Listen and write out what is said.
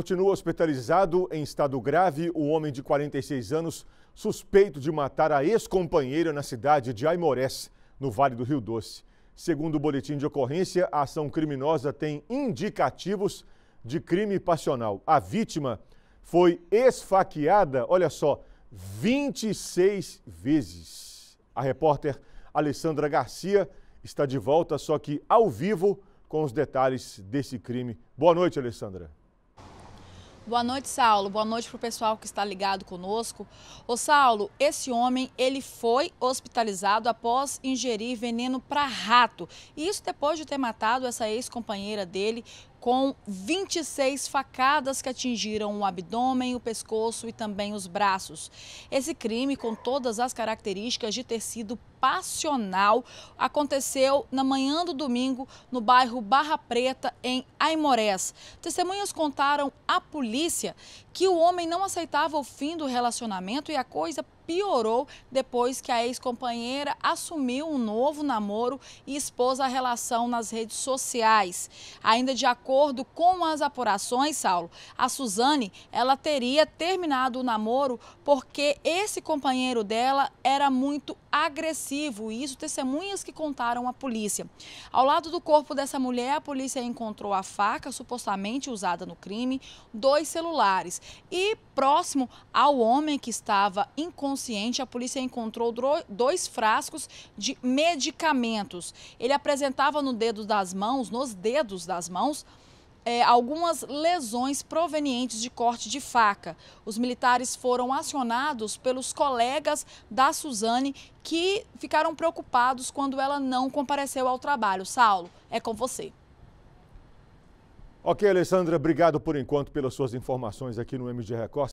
Continua hospitalizado em estado grave o homem de 46 anos, suspeito de matar a ex-companheira na cidade de Aimorés, no Vale do Rio Doce. Segundo o boletim de ocorrência, a ação criminosa tem indicativos de crime passional. A vítima foi esfaqueada, olha só, 26 vezes. A repórter Alessandra Garcia está de volta, só que ao vivo, com os detalhes desse crime. Boa noite, Alessandra. Boa noite, Saulo. Boa noite para o pessoal que está ligado conosco. O Saulo, esse homem, ele foi hospitalizado após ingerir veneno para rato. E isso depois de ter matado essa ex-companheira dele com 26 facadas que atingiram o abdômen, o pescoço e também os braços. Esse crime, com todas as características de ter sido passional, aconteceu na manhã do domingo no bairro Barra Preta, em Aimorés. Testemunhas contaram à polícia que o homem não aceitava o fim do relacionamento e a coisa piorou depois que a ex-companheira assumiu um novo namoro e expôs a relação nas redes sociais. Ainda de acordo com as apurações, Saulo, a Suzane, ela teria terminado o namoro porque esse companheiro dela era muito agressivo, e isso testemunhas que contaram à polícia. Ao lado do corpo dessa mulher, a polícia encontrou a faca supostamente usada no crime, dois celulares e próximo ao homem que estava encontrado inconsciente, a polícia encontrou dois frascos de medicamentos. Ele apresentava no dedo das mãos, nos dedos das mãos, é, algumas lesões provenientes de corte de faca. Os militares foram acionados pelos colegas da Suzane que ficaram preocupados quando ela não compareceu ao trabalho. Saulo, é com você. Ok, Alessandra, obrigado por enquanto pelas suas informações aqui no MG Record.